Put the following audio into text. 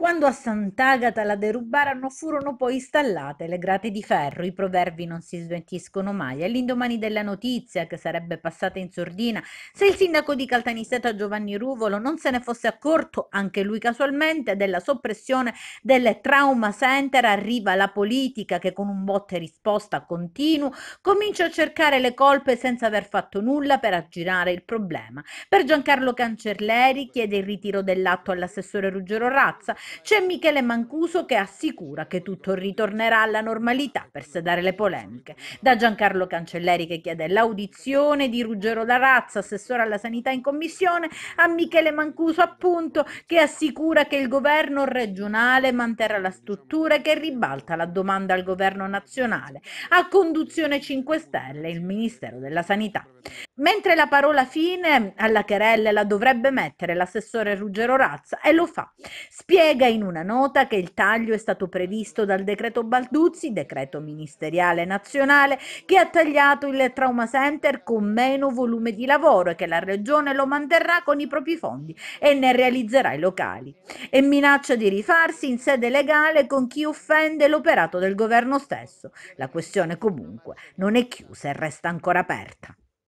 Quando a Sant'Agata la derubarono furono poi installate le grate di ferro, i proverbi non si smentiscono mai. All'indomani della notizia, che sarebbe passata in sordina, se il sindaco di Caltanissetta Giovanni Ruvolo non se ne fosse accorto, anche lui casualmente, della soppressione del trauma center, arriva la politica che con un botte risposta continuo comincia a cercare le colpe senza aver fatto nulla per aggirare il problema. Per Giancarlo Cancelleri chiede il ritiro dell'atto all'assessore Ruggero Razza, c'è Michele Mancuso che assicura che tutto ritornerà alla normalità per sedare le polemiche. Da Giancarlo Cancelleri che chiede l'audizione di Ruggero Larazza, assessore alla sanità in commissione, a Michele Mancuso appunto che assicura che il governo regionale manterrà la struttura e che ribalta la domanda al governo nazionale. A conduzione 5 Stelle il Ministero della Sanità. Mentre la parola fine alla Cherelle la dovrebbe mettere l'assessore Ruggero Razza e lo fa. Spiega in una nota che il taglio è stato previsto dal decreto Balduzzi, decreto ministeriale nazionale, che ha tagliato il trauma center con meno volume di lavoro e che la regione lo manterrà con i propri fondi e ne realizzerà i locali. E minaccia di rifarsi in sede legale con chi offende l'operato del governo stesso. La questione comunque non è chiusa e resta ancora aperta.